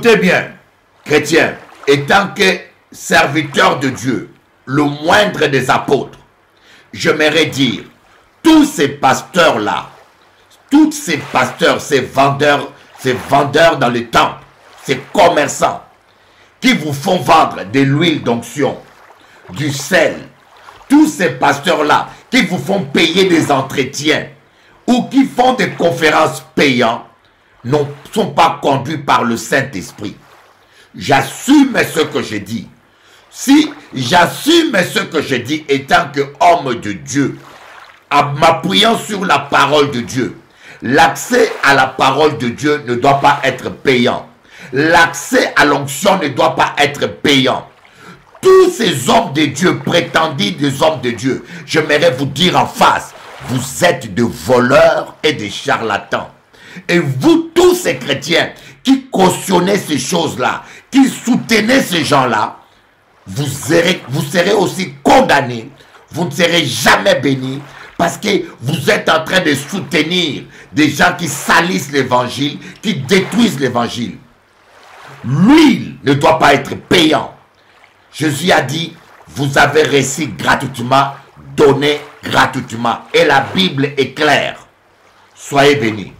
Écoutez bien, chrétien, étant que serviteur de Dieu, le moindre des apôtres, j'aimerais dire, tous ces pasteurs-là, tous ces pasteurs, ces vendeurs, ces vendeurs dans les temples, ces commerçants, qui vous font vendre de l'huile d'onction, du sel, tous ces pasteurs-là, qui vous font payer des entretiens, ou qui font des conférences payantes, ne sont pas conduits par le Saint-Esprit. J'assume ce que je dis. Si j'assume ce que je dis étant que homme de Dieu, en m'appuyant sur la parole de Dieu, l'accès à la parole de Dieu ne doit pas être payant. L'accès à l'onction ne doit pas être payant. Tous ces hommes de Dieu, prétendus des hommes de Dieu, j'aimerais vous dire en face, vous êtes des voleurs et des charlatans. Et vous, tous ces chrétiens qui cautionnez ces choses-là, qui soutenez ces gens-là, vous serez, vous serez aussi condamnés. Vous ne serez jamais bénis parce que vous êtes en train de soutenir des gens qui salissent l'évangile, qui détruisent l'évangile. L'huile ne doit pas être payant. Jésus a dit, vous avez reçu gratuitement, donnez gratuitement. Et la Bible est claire. Soyez bénis.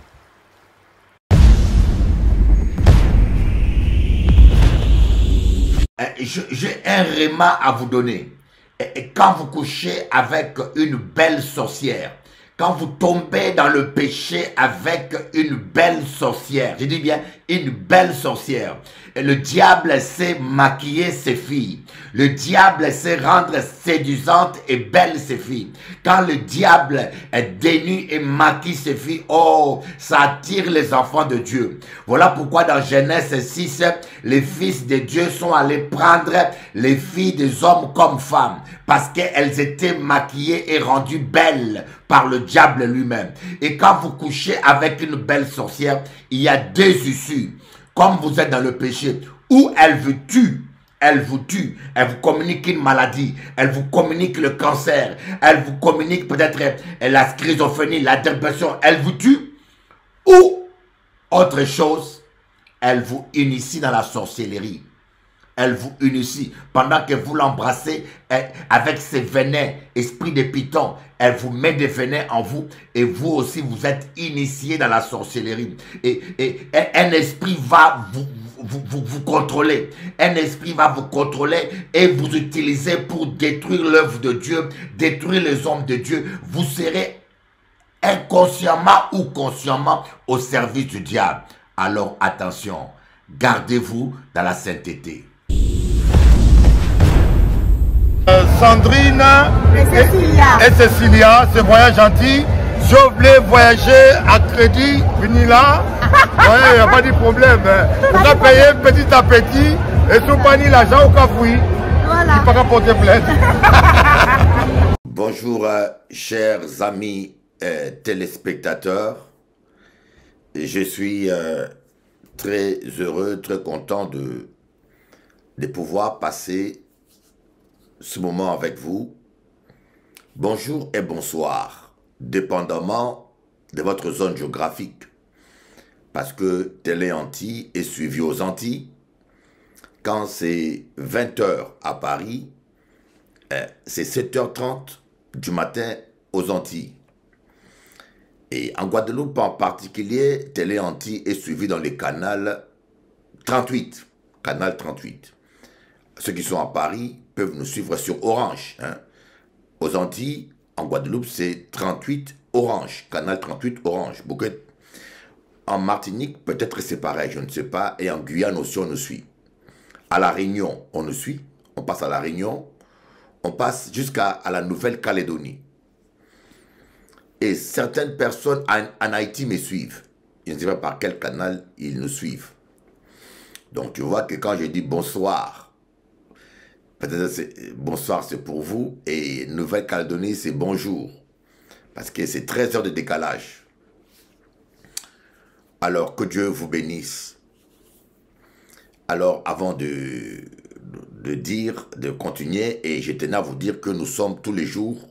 Eh, j'ai un réma à vous donner. Eh, eh, quand vous couchez avec une belle sorcière, quand vous tombez dans le péché avec une belle sorcière, je dis bien, une belle sorcière. Et le diable sait maquiller ses filles. Le diable sait rendre séduisante et belle ses filles. Quand le diable est dénu et maquille ses filles, oh, ça attire les enfants de Dieu. Voilà pourquoi dans Genèse 6, les fils de Dieu sont allés prendre les filles des hommes comme femmes parce qu'elles étaient maquillées et rendues belles par le diable lui-même. Et quand vous couchez avec une belle sorcière, il y a deux issues comme vous êtes dans le péché, ou elle vous tue, elle vous tue, elle vous communique une maladie, elle vous communique le cancer, elle vous communique peut-être la schizophrénie, la dépression, elle vous tue. Ou, autre chose, elle vous initie dans la sorcellerie elle vous initie. Pendant que vous l'embrassez avec ses venins, esprit de python, elle vous met des venins en vous et vous aussi vous êtes initié dans la sorcellerie. Et, un esprit va vous, contrôler. Un esprit va vous contrôler et vous utiliser pour détruire l'œuvre de Dieu, détruire les hommes de Dieu. Vous serez inconsciemment ou consciemment au service du diable. Alors attention, gardez-vous dans la sainteté. Sandrine et Cecilia, ce voyage gentil. Je voulais voyager à crédit, venir là. il n'y a pas de problème. On va payer petit à petit et tout pas l'argent au cafouille. Voilà. Il pas porter plainte. Bonjour, euh, chers amis euh, téléspectateurs. Je suis euh, très heureux, très content de, de pouvoir passer ce moment avec vous. Bonjour et bonsoir, dépendamment de votre zone géographique. Parce que Télé Antilles est suivi aux Antilles. Quand c'est 20h à Paris, euh, c'est 7h30 du matin aux Antilles. Et en Guadeloupe en particulier, Télé Antilles est suivi dans le canal 38. Canal 38 ceux qui sont à Paris peuvent nous suivre sur Orange. Hein. Aux Antilles, en Guadeloupe, c'est 38 Orange, canal 38 Orange. En Martinique, peut-être c'est pareil, je ne sais pas. Et en Guyane aussi, on nous suit. À La Réunion, on nous suit. On passe à La Réunion. On passe jusqu'à la Nouvelle-Calédonie. Et certaines personnes en, en Haïti me suivent. Je ne sais pas par quel canal ils nous suivent. Donc tu vois que quand je dis bonsoir bonsoir, c'est pour vous, et Nouvelle-Calédonie, c'est bonjour, parce que c'est 13 heures de décalage. Alors que Dieu vous bénisse. Alors avant de, de dire, de continuer, et je tenais à vous dire que nous sommes tous les jours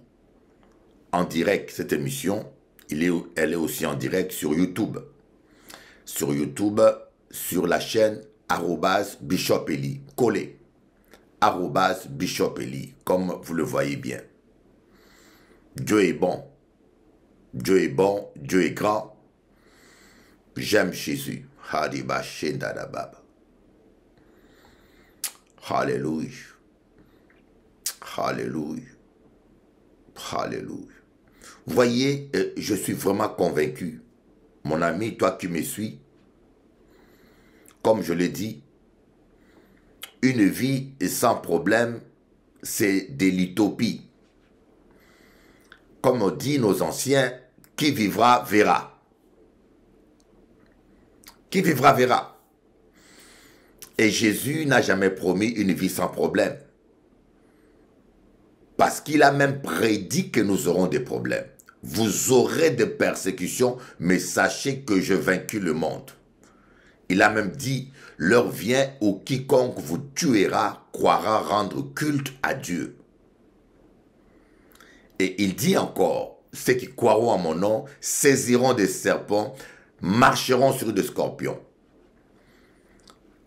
en direct, cette émission, il est, elle est aussi en direct sur YouTube. Sur YouTube, sur la chaîne arrobas Bishop collé. Bishop Eli, comme vous le voyez bien. Dieu est bon. Dieu est bon, Dieu est grand. J'aime Jésus. Hallelujah. Hallelujah. Vous Voyez, euh, je suis vraiment convaincu. Mon ami, toi qui me suis, comme je l'ai dit, une vie sans problème, c'est de l'utopie. Comme ont dit nos anciens, qui vivra verra. Qui vivra verra. Et Jésus n'a jamais promis une vie sans problème. Parce qu'il a même prédit que nous aurons des problèmes. Vous aurez des persécutions, mais sachez que je vaincu le monde. Il a même dit, leur vient ou quiconque vous tuera croira rendre culte à Dieu. Et il dit encore, ceux qui croiront à mon nom saisiront des serpents, marcheront sur des scorpions.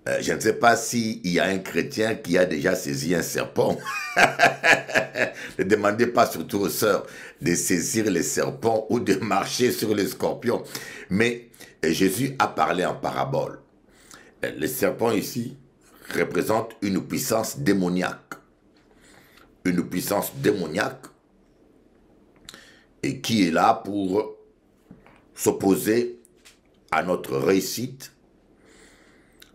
Euh, je ne sais pas s'il y a un chrétien qui a déjà saisi un serpent. ne demandez pas surtout aux sœurs de saisir les serpents ou de marcher sur les scorpions. Mais Jésus a parlé en parabole. Eh, les serpents, ici représente une puissance démoniaque. Une puissance démoniaque et qui est là pour s'opposer à notre réussite,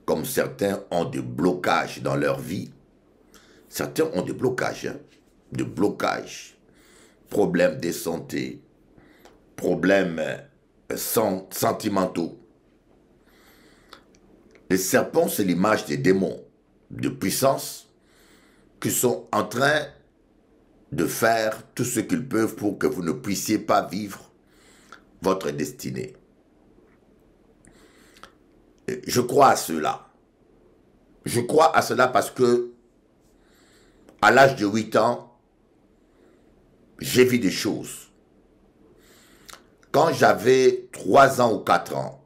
comme certains ont des blocages dans leur vie. Certains ont des blocages, hein. des blocages, problèmes de santé, problèmes euh, sentimentaux, les serpents, c'est l'image des démons de puissance qui sont en train de faire tout ce qu'ils peuvent pour que vous ne puissiez pas vivre votre destinée. Je crois à cela. Je crois à cela parce que à l'âge de 8 ans, j'ai vu des choses. Quand j'avais 3 ans ou 4 ans,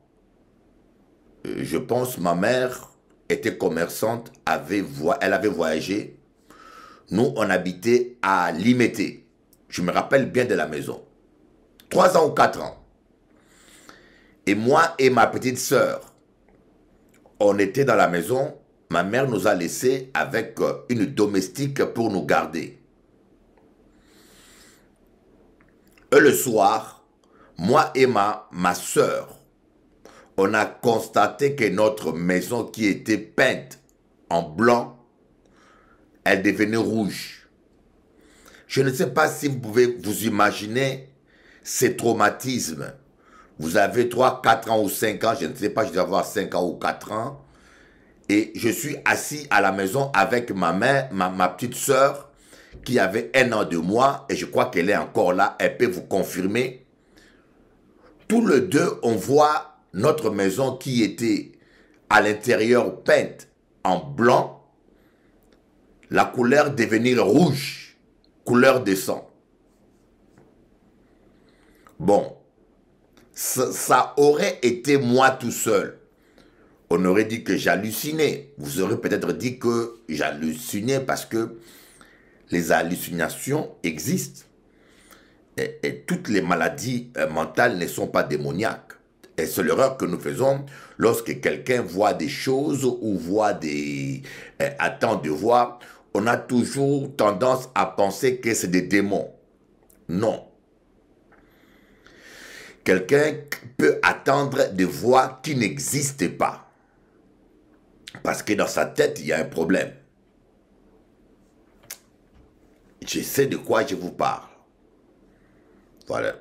je pense, ma mère était commerçante, avait, elle avait voyagé. Nous, on habitait à Limété. Je me rappelle bien de la maison. Trois ans ou quatre ans. Et moi et ma petite sœur, on était dans la maison. Ma mère nous a laissés avec euh, une domestique pour nous garder. Et le soir, moi et ma, ma soeur, on a constaté que notre maison qui était peinte en blanc, elle devenait rouge. Je ne sais pas si vous pouvez vous imaginer ces traumatismes. Vous avez 3, 4 ans ou 5 ans, je ne sais pas, je dois avoir 5 ans ou 4 ans. Et je suis assis à la maison avec ma mère, ma, petite sœur, qui avait un an de moi, et je crois qu'elle est encore là, elle peut vous confirmer. Tous les deux, on voit notre maison qui était à l'intérieur peinte en blanc, la couleur devenir rouge, couleur de sang. Bon, ça, aurait été moi tout seul. On aurait dit que j'hallucinais. Vous aurez peut-être dit que j'hallucinais parce que les hallucinations existent. et toutes les maladies euh, mentales ne sont pas démoniaques. Et c'est l'erreur que nous faisons lorsque quelqu'un voit des choses ou voit des... Euh, attend de voix, On a toujours tendance à penser que c'est des démons. Non. Quelqu'un peut attendre des voix qui n'existent pas. Parce que dans sa tête, il y a un problème. Je sais de quoi je vous parle. Voilà.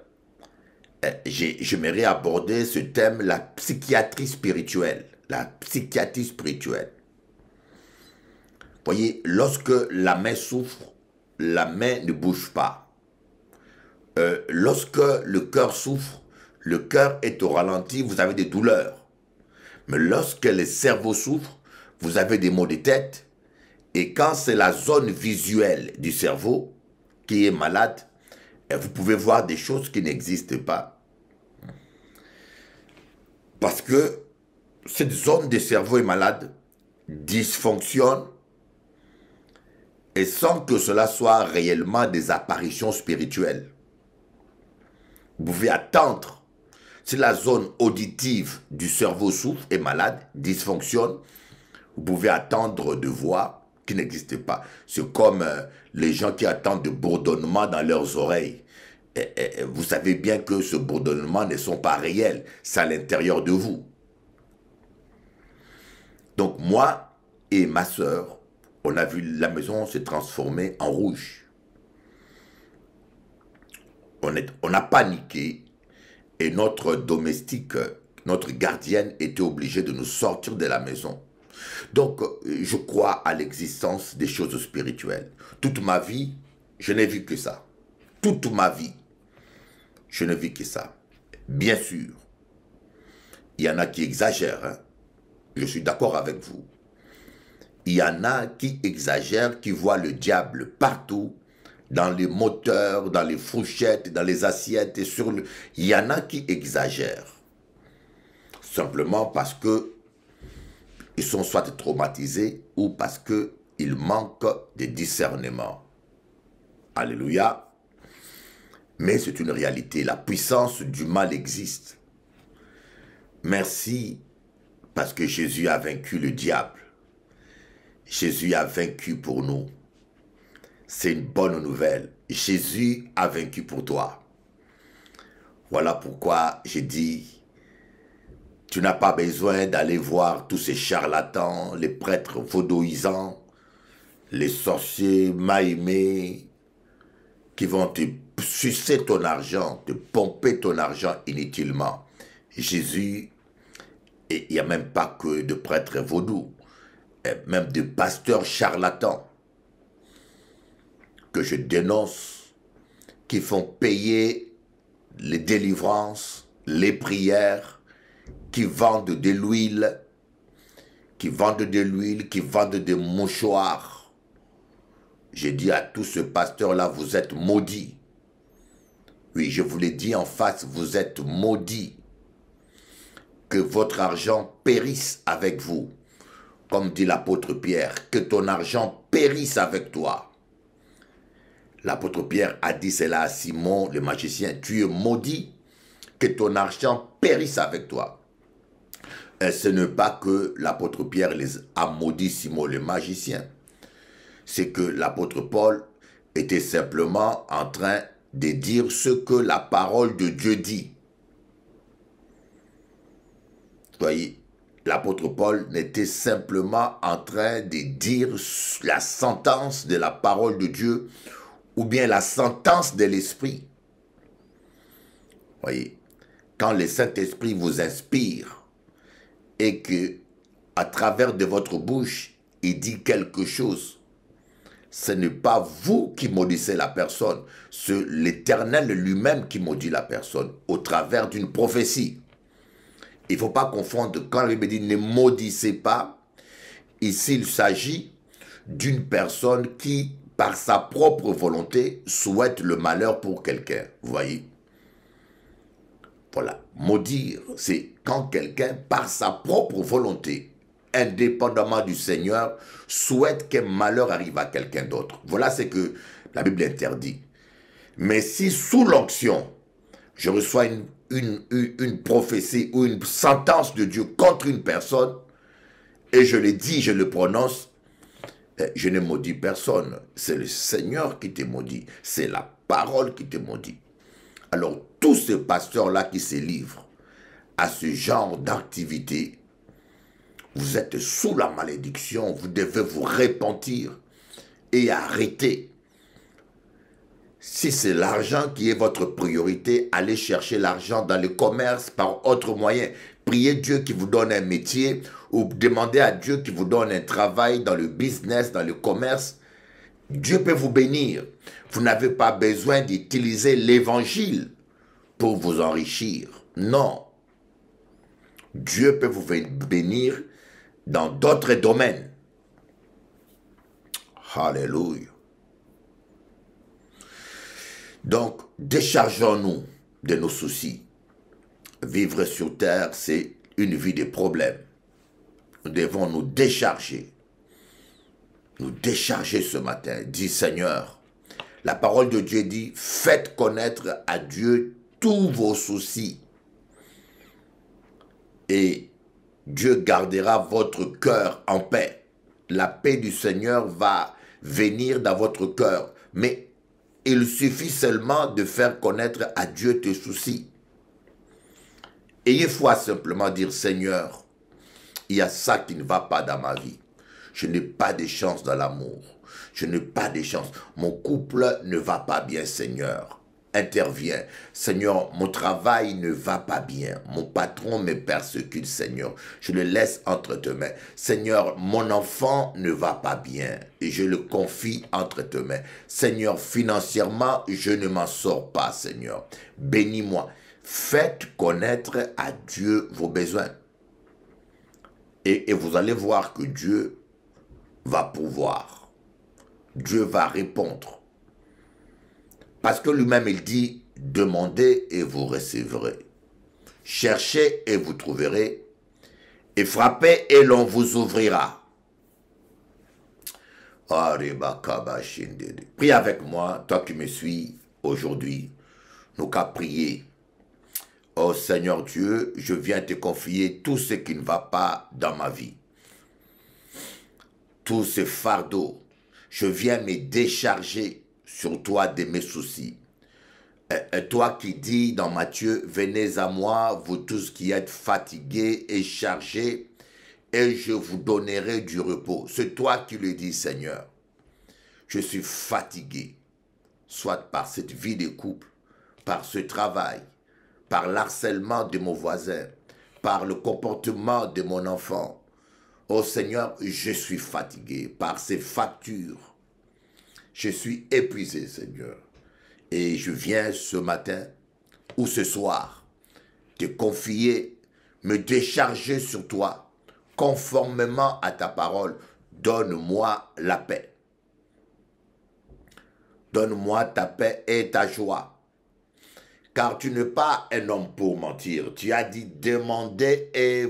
Euh, j'aimerais aborder ce thème, la psychiatrie spirituelle. La psychiatrie spirituelle. Voyez, lorsque la main souffre, la main ne bouge pas. Euh, lorsque le cœur souffre, le cœur est au ralenti, vous avez des douleurs. Mais lorsque le cerveau souffre, vous avez des maux de tête. Et quand c'est la zone visuelle du cerveau qui est malade, et vous pouvez voir des choses qui n'existent pas. Parce que cette zone du cerveau est malade, dysfonctionne, et sans que cela soit réellement des apparitions spirituelles. Vous pouvez attendre si la zone auditive du cerveau souffre, et malade, dysfonctionne. Vous pouvez attendre de voir qui n'existe pas. C'est comme euh, les gens qui attendent de bourdonnements dans leurs oreilles. Et, vous savez bien que ce bourdonnement ne sont pas réels, c'est à l'intérieur de vous. Donc moi et ma soeur on a vu la maison se transformer en rouge. On, est, on a paniqué et notre domestique, notre gardienne était obligée de nous sortir de la maison. Donc, euh, je crois à l'existence des choses spirituelles. Toute ma vie, je n'ai vu que ça. Toute ma vie, je n'ai vu que ça. Bien sûr, il y en a qui exagèrent. Hein. Je suis d'accord avec vous. Il y en a qui exagèrent, qui voient le diable partout, dans les moteurs, dans les fourchettes, dans les assiettes. Et sur Il y en a qui exagèrent. Simplement parce que ils sont soit traumatisés ou parce qu'ils manquent de discernement. Alléluia. Mais c'est une réalité. La puissance du mal existe. Merci parce que Jésus a vaincu le diable. Jésus a vaincu pour nous. C'est une bonne nouvelle. Jésus a vaincu pour toi. Voilà pourquoi j'ai dit tu n'as pas besoin d'aller voir tous ces charlatans, les prêtres vaudouisants, les sorciers maïmés, qui vont te sucer ton argent, te pomper ton argent inutilement. Jésus, et il n'y a même pas que de prêtres vaudous, même de pasteurs charlatans que je dénonce, qui font payer les délivrances, les prières, qui vendent de l'huile, qui vendent de l'huile, qui vendent des mouchoirs. J'ai dit à tout ce pasteur-là, vous êtes maudits. Oui, je vous l'ai dit en face, vous êtes maudits. Que votre argent périsse avec vous. Comme dit l'apôtre Pierre, que ton argent périsse avec toi. L'apôtre Pierre a dit cela à Simon, le magicien, tu es maudit, que ton argent périsse avec toi. Et ce n'est pas que l'apôtre Pierre les a Simon les magiciens. C'est que l'apôtre Paul était simplement en train de dire ce que la parole de Dieu dit. Vous voyez, l'apôtre Paul n'était simplement en train de dire la sentence de la parole de Dieu ou bien la sentence de l'Esprit. Vous voyez, quand le Saint-Esprit vous inspire, et que à travers de votre bouche, il dit quelque chose. Ce n'est pas vous qui maudissez la personne, c'est l'Éternel lui-même qui maudit la personne au travers d'une prophétie. Il ne faut pas confondre quand il me dit ne maudissez pas. Ici, il s'agit d'une personne qui, par sa propre volonté, souhaite le malheur pour quelqu'un. Vous voyez voilà, maudire, c'est quand quelqu'un, par sa propre volonté, indépendamment du Seigneur, souhaite qu'un malheur arrive à quelqu'un d'autre. Voilà ce que la Bible interdit. Mais si sous l'onction, je reçois une, une, une, prophétie ou une sentence de Dieu contre une personne, et je le dis, je le prononce, eh, je ne maudis personne. C'est le Seigneur qui te maudit. C'est la parole qui te maudit. Alors tous ces pasteurs-là qui se livrent à ce genre d'activité, vous êtes sous la malédiction, vous devez vous repentir et arrêter. Si c'est l'argent qui est votre priorité, allez chercher l'argent dans le commerce par autre moyen. Priez Dieu qui vous donne un métier ou demandez à Dieu qui vous donne un travail dans le business, dans le commerce. Dieu peut vous bénir. Vous n'avez pas besoin d'utiliser l'évangile pour vous enrichir. Non. Dieu peut vous bénir dans d'autres domaines. Alléluia. Donc, déchargeons-nous de nos soucis. Vivre sur terre, c'est une vie de problèmes. Nous devons nous décharger. Nous décharger ce matin. Dit Seigneur, la parole de Dieu dit, faites connaître à Dieu tous vos soucis. Et Dieu gardera votre cœur en paix. La paix du Seigneur va venir dans votre cœur. Mais il suffit seulement de faire connaître à Dieu tes soucis. Ayez foi simplement dire, Seigneur, il y a ça qui ne va pas dans ma vie. Je n'ai pas de chance dans l'amour. Je n'ai pas de chance. Mon couple ne va pas bien, Seigneur intervient. Seigneur, mon travail ne va pas bien. Mon patron me persécute, Seigneur. Je le laisse entre tes mains. Seigneur, mon enfant ne va pas bien. Et je le confie entre tes mains. Seigneur, financièrement, je ne m'en sors pas, Seigneur. Bénis-moi. Faites connaître à Dieu vos besoins. Et, et vous allez voir que Dieu va pouvoir. Dieu va répondre. Parce que lui-même, il dit, demandez et vous recevrez. Cherchez et vous trouverez. Et frappez et l'on vous ouvrira. Prie avec moi, toi qui me suis aujourd'hui. Nous qu'à prier. Oh Seigneur Dieu, je viens te confier tout ce qui ne va pas dans ma vie. Tous ces fardeau. je viens me décharger sur toi de mes soucis. Et, euh, euh, toi qui dis dans Matthieu, venez à moi, vous tous qui êtes fatigués et chargés, et je vous donnerai du repos. C'est toi qui le dis, Seigneur. Je suis fatigué, soit par cette vie de couple, par ce travail, par l'harcèlement de mon voisin, par le comportement de mon enfant. oh Seigneur, je suis fatigué par ces factures je suis épuisé, Seigneur. Et je viens ce matin ou ce soir te confier, me décharger sur toi, conformément à ta parole. Donne-moi la paix. Donne-moi ta paix et ta joie. Car tu n'es pas un homme pour mentir. Tu as dit, demandez et,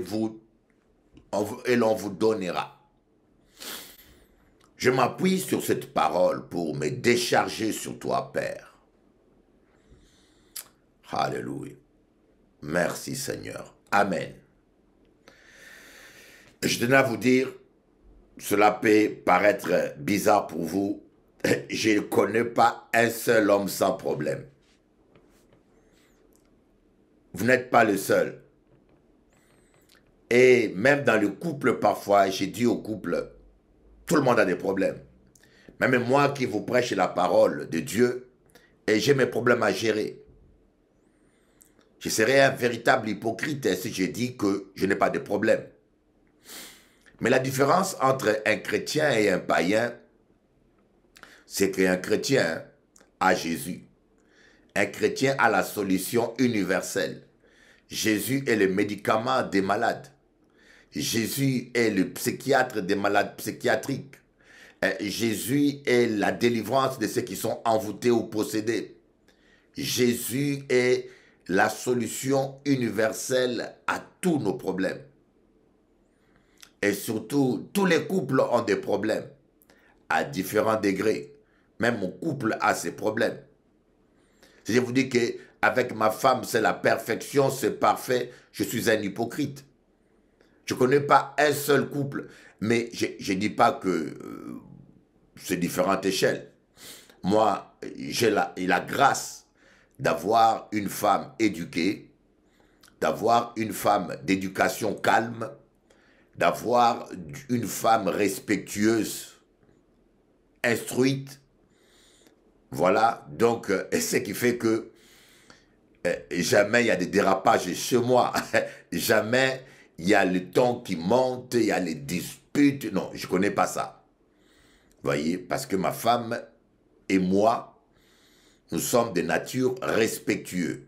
et l'on vous donnera. Je m'appuie sur cette parole pour me décharger sur toi, Père. Alléluia. Merci Seigneur. Amen. Je tenais à vous dire, cela peut paraître bizarre pour vous, je ne connais pas un seul homme sans problème. Vous n'êtes pas le seul. Et même dans le couple, parfois, j'ai dit au couple, tout le monde a des problèmes. Même moi qui vous prêche la parole de Dieu, et j'ai mes problèmes à gérer. Je serais un véritable hypocrite hein, si je dis que je n'ai pas de problème. Mais la différence entre un chrétien et un païen, c'est qu'un chrétien a Jésus. Un chrétien a la solution universelle. Jésus est le médicament des malades. Jésus est le psychiatre des malades psychiatriques. Euh, Jésus est la délivrance de ceux qui sont envoûtés ou possédés. Jésus est la solution universelle à tous nos problèmes. Et surtout, tous les couples ont des problèmes à différents degrés. Même mon couple a ses problèmes. je vous dis que avec ma femme, c'est la perfection, c'est parfait, je suis un hypocrite. Je ne connais pas un seul couple, mais je ne dis pas que euh, c'est différentes échelles. Moi, j'ai la, grâce d'avoir une femme éduquée, d'avoir une femme d'éducation calme, d'avoir une femme respectueuse, instruite. Voilà, donc, euh, et ce qui fait que euh, jamais il y a des dérapages chez moi, jamais il y a le temps qui monte, il y a les disputes. Non, je ne connais pas ça. Vous Voyez, parce que ma femme et moi, nous sommes de nature respectueux.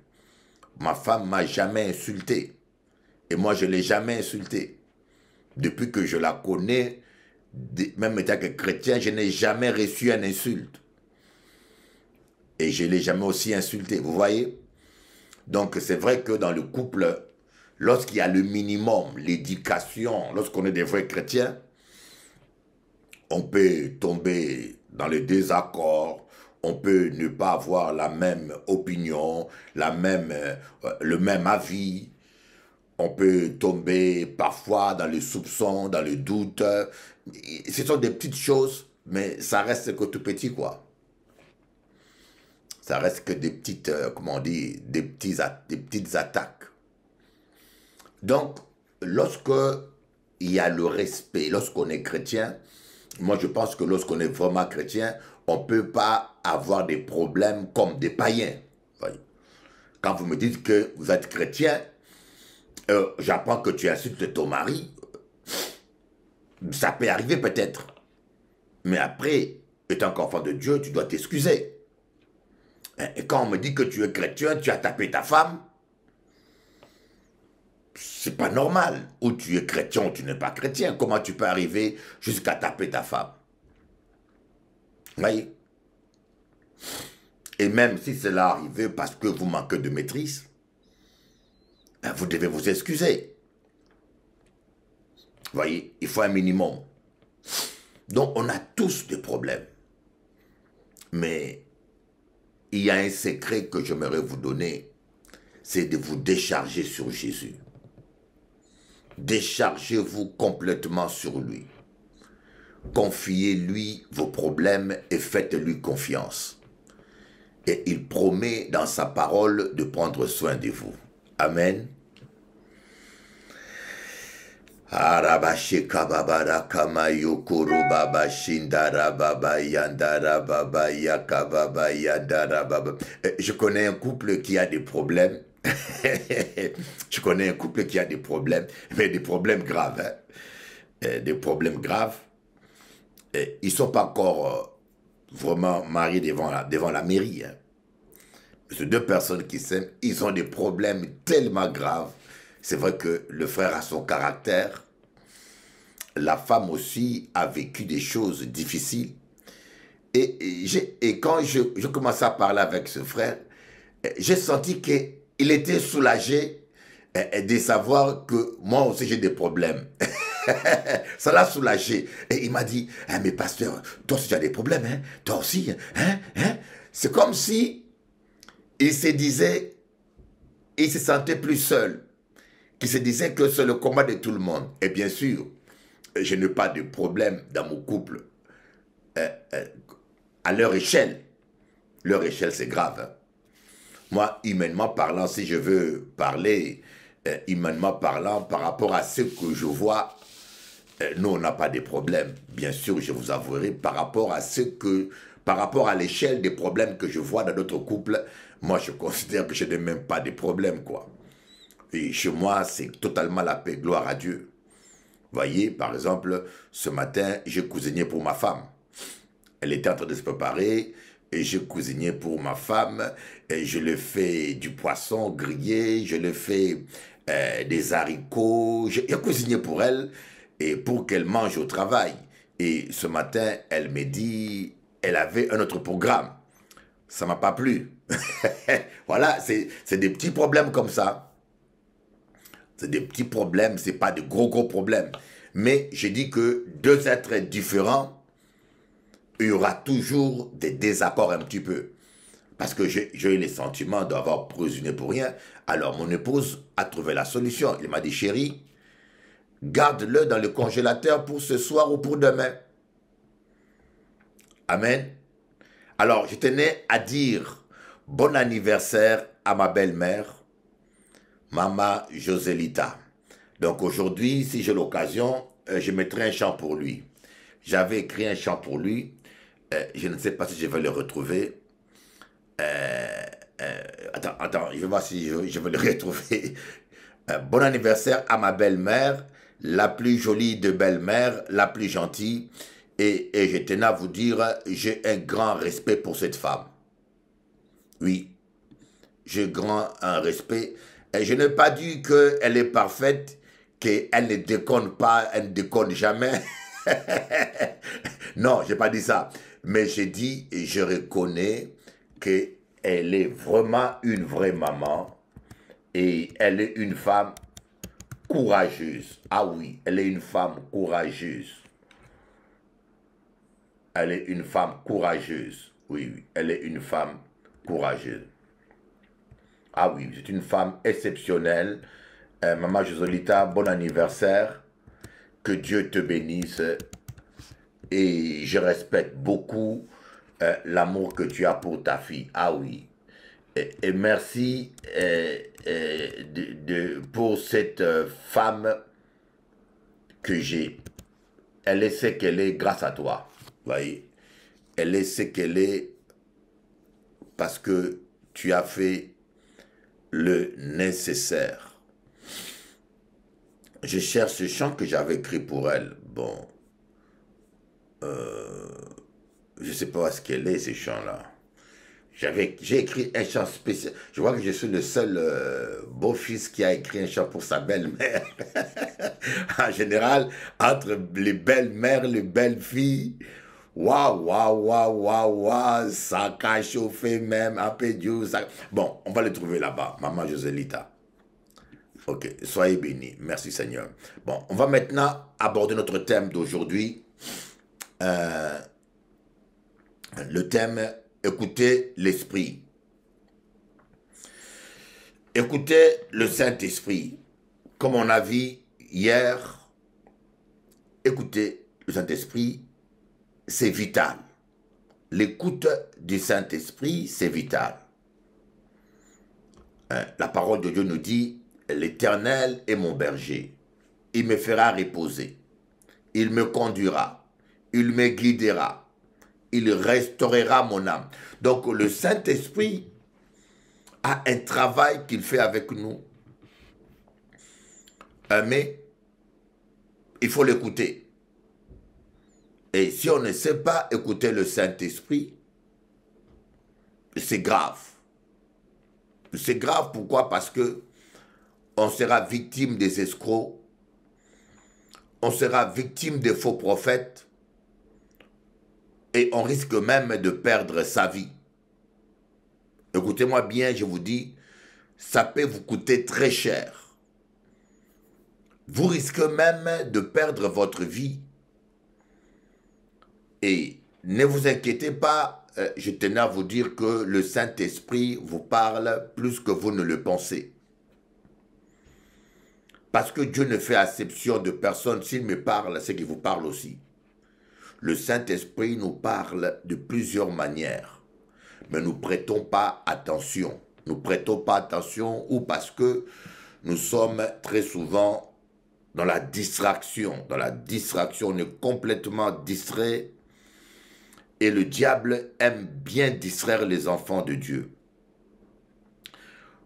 Ma femme m'a jamais insulté. Et moi, je ne l'ai jamais insulté. Depuis que je la connais, même étant que chrétien, je n'ai jamais reçu une insulte. Et je ne l'ai jamais aussi insulté. Vous voyez Donc, c'est vrai que dans le couple, lorsqu'il y a le minimum, l'éducation, lorsqu'on est des vrais chrétiens, on peut tomber dans le désaccord, on peut ne pas avoir la même opinion, la même, euh, le même avis, on peut tomber parfois dans le soupçon, dans le doute. Ce sont des petites choses, mais ça reste que tout petit, quoi. Ça reste que des petites, euh, comment des, petits, des petites attaques donc, lorsque il y a le respect, lorsqu'on est chrétien, moi je pense que lorsqu'on est vraiment chrétien, on ne peut pas avoir des problèmes comme des païens. Quand vous me dites que vous êtes chrétien, euh, j'apprends que tu insultes ton mari, ça peut arriver peut-être. Mais après, étant qu'enfant de Dieu, tu dois t'excuser. Et quand on me dit que tu es chrétien, tu as tapé ta femme, c'est pas normal. Ou tu es chrétien ou tu n'es pas chrétien. Comment tu peux arriver jusqu'à taper ta femme Vous voyez Et même si cela arrive parce que vous manquez de maîtrise, ben, vous devez vous excuser. Vous voyez, il faut un minimum. Donc on a tous des problèmes. Mais il y a un secret que j'aimerais vous donner, c'est de vous décharger sur Jésus déchargez-vous complètement sur lui. Confiez-lui vos problèmes et faites-lui confiance. Et il promet dans sa parole de prendre soin de vous. Amen. Euh, je connais un couple qui a des problèmes je connais un couple qui a des problèmes, mais des problèmes graves. Hein. Euh, des problèmes graves. ils ne sont pas encore euh, vraiment mariés devant la, devant la mairie. Hein? Ces deux personnes qui s'aiment, ils ont des problèmes tellement graves. C'est vrai que le frère a son caractère. La femme aussi a vécu des choses difficiles. Et, j'ai et quand je, je commençais à parler avec ce frère, euh, j'ai senti que il était soulagé euh, euh, de savoir que moi aussi j'ai des problèmes. ça l'a soulagé. Et il m'a dit, hein, mais pasteur, toi aussi tu as des problèmes, hein? toi aussi. Hein, c'est comme si il se disait, il se sentait plus seul, qu'il se disait que c'est le combat de tout le monde. Et bien sûr, je n'ai pas de problème dans mon couple euh, à leur échelle. Leur échelle, c'est grave. Moi, humainement parlant, si je veux parler, euh, humainement parlant, par rapport à ce que je vois, euh, nous, on n'a pas de problème. Bien sûr, je vous avouerai, par rapport à ce que, par rapport à l'échelle des problèmes que je vois dans d'autres couples, moi, je considère que je n'ai même pas de problème, quoi. Et chez moi, c'est totalement la paix, gloire à Dieu. Voyez, par exemple, ce matin, j'ai cousiné pour ma femme. Elle était en train de se préparer et je cuisinais pour ma femme, et je le fais du poisson grillé, je le fais euh, des haricots, je, je cuisinais pour elle et pour qu'elle mange au travail. Et ce matin, elle me dit, elle avait un autre programme. Ça m'a pas plu. voilà, c'est des petits problèmes comme ça. C'est des petits problèmes, c'est pas de gros gros problèmes. Mais j'ai dit que deux êtres différents il y aura toujours des désaccords un petit peu. Parce que j'ai eu le sentiment d'avoir une pour rien. Alors mon épouse a trouvé la solution. Il m'a dit, chérie, garde-le dans le congélateur pour ce soir ou pour demain. Amen. Alors je tenais à dire bon anniversaire à ma belle-mère, Mama Joselita. Donc aujourd'hui, si j'ai l'occasion, euh, je mettrai un chant pour lui. J'avais écrit un chant pour lui euh, je ne sais pas si je vais le retrouver. Euh, euh, attends, attends, je vais voir si je, vais le retrouver. bon anniversaire à ma belle-mère, la plus jolie de belles mère la plus gentille. Et, et je tenais à vous dire, j'ai un grand respect pour cette femme. Oui, j'ai grand un respect. Et je n'ai pas dit qu'elle est parfaite, qu'elle ne déconne pas, elle ne déconne jamais. non, je n'ai pas dit ça. Mais j'ai dit, et je reconnais qu'elle est vraiment une vraie maman. Et elle est une femme courageuse. Ah oui, elle est une femme courageuse. Elle est une femme courageuse. Oui, oui, elle est une femme courageuse. Ah oui, c'est une femme exceptionnelle. Euh, maman Josolita, bon anniversaire. Que Dieu te bénisse et je respecte beaucoup euh, l'amour que tu as pour ta fille. Ah oui. Et, merci euh, euh, de, pour cette femme que j'ai. Elle est ce qu'elle est grâce à toi. Voyez. Elle est ce qu'elle est parce que tu as fait le nécessaire. Je cherche ce chant que j'avais écrit pour elle. Bon, je euh, je sais pas ce qu'elle est, ces chants-là. J'avais, j'ai écrit un chant spécial. Je vois que je suis le seul euh, beau-fils qui a écrit un chant pour sa belle-mère. en général, entre les belles-mères, les belles-filles, waouh, waouh, waouh, waouh, waouh, ça a chauffé même à Bon, on va le trouver là-bas, maman Joselita. Ok, soyez bénis. Merci Seigneur. Bon, on va maintenant aborder notre thème d'aujourd'hui euh, le thème Écoutez l'Esprit. Écoutez le Saint-Esprit. Comme on a vu hier, écoutez le Saint-Esprit, c'est vital. L'écoute du Saint-Esprit, c'est vital. Euh, la parole de Dieu nous dit, l'Éternel est mon berger. Il me fera reposer. Il me conduira il me guidera, il restaurera mon âme. Donc le Saint-Esprit a un travail qu'il fait avec nous. Hein, mais il faut l'écouter. Et si on ne sait pas écouter le Saint-Esprit, c'est grave. C'est grave pourquoi Parce que on sera victime des escrocs, on sera victime des faux prophètes, et on risque même de perdre sa vie. Écoutez-moi bien, je vous dis, ça peut vous coûter très cher. Vous risquez même de perdre votre vie. Et ne vous inquiétez pas, euh, je tenais à vous dire que le Saint-Esprit vous parle plus que vous ne le pensez. Parce que Dieu ne fait acception de personne. S'il me parle, c'est qu'il vous parle aussi. Le Saint-Esprit nous parle de plusieurs manières, mais nous prêtons pas attention. Nous prêtons pas attention ou parce que nous sommes très souvent dans la distraction. Dans la distraction, on est complètement distrait. Et le diable aime bien distraire les enfants de Dieu.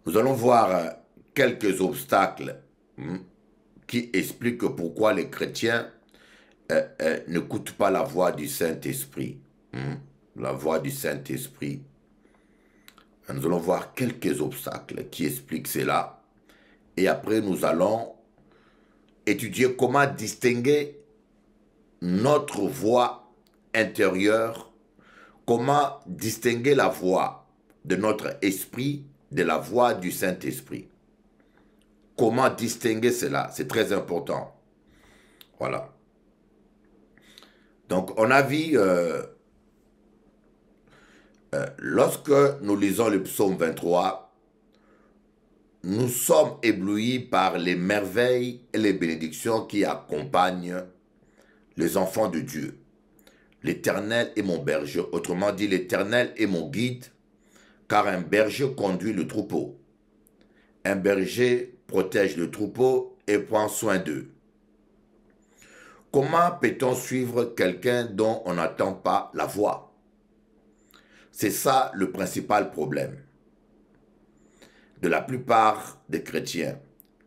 Nous allons voir quelques obstacles hmm, qui expliquent pourquoi les chrétiens euh, euh, ne pas la voix du Saint-Esprit. Hmm? La voix du Saint-Esprit. Nous allons voir quelques obstacles qui expliquent cela. Et après, nous allons étudier comment distinguer notre voix intérieure, comment distinguer la voix de notre esprit de la voix du Saint-Esprit. Comment distinguer cela C'est très important. Voilà. Donc, on a vu, euh, euh, lorsque nous lisons le psaume 23, nous sommes éblouis par les merveilles et les bénédictions qui accompagnent les enfants de Dieu. L'Éternel est mon berger, autrement dit, l'Éternel est mon guide, car un berger conduit le troupeau. Un berger protège le troupeau et prend soin d'eux. Comment peut-on suivre quelqu'un dont on n'entend pas la voix C'est ça le principal problème de la plupart des chrétiens.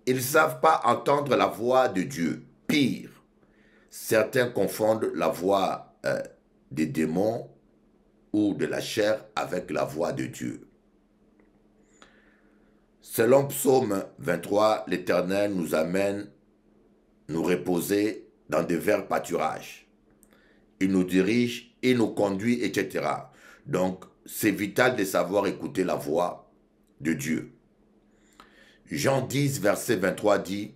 Ils ne savent pas entendre la voix de Dieu. Pire, certains confondent la voix euh, des démons ou de la chair avec la voix de Dieu. Selon Psaume 23, l'Éternel nous amène nous reposer dans des verts pâturages. Il nous dirige, il nous conduit, etc. Donc, c'est vital de savoir écouter la voix de Dieu. Jean 10, verset 23 dit,